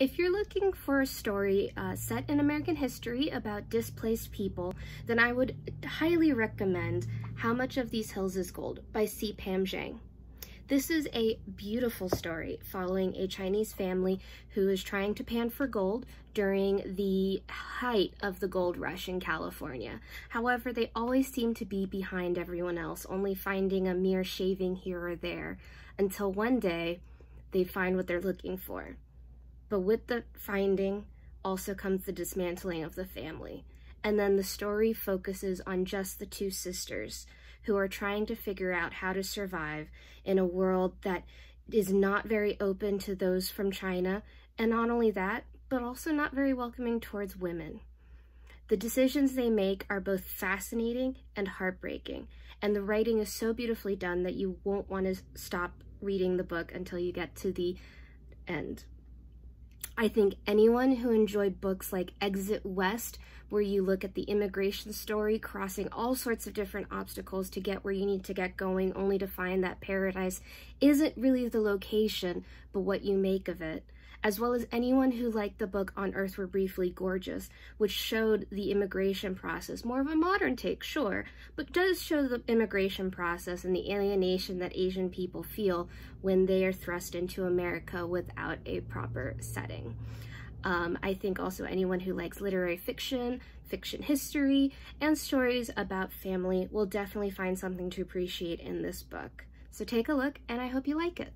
If you're looking for a story uh, set in American history about displaced people, then I would highly recommend How Much of These Hills is Gold by C. Pam Zhang. This is a beautiful story following a Chinese family who is trying to pan for gold during the height of the gold rush in California. However, they always seem to be behind everyone else, only finding a mere shaving here or there, until one day they find what they're looking for. But with the finding also comes the dismantling of the family. And then the story focuses on just the two sisters who are trying to figure out how to survive in a world that is not very open to those from China. And not only that, but also not very welcoming towards women. The decisions they make are both fascinating and heartbreaking, and the writing is so beautifully done that you won't want to stop reading the book until you get to the end. I think anyone who enjoyed books like Exit West, where you look at the immigration story, crossing all sorts of different obstacles to get where you need to get going, only to find that paradise isn't really the location, but what you make of it as well as anyone who liked the book On Earth Were Briefly Gorgeous, which showed the immigration process, more of a modern take, sure, but does show the immigration process and the alienation that Asian people feel when they are thrust into America without a proper setting. Um, I think also anyone who likes literary fiction, fiction history, and stories about family will definitely find something to appreciate in this book. So take a look, and I hope you like it.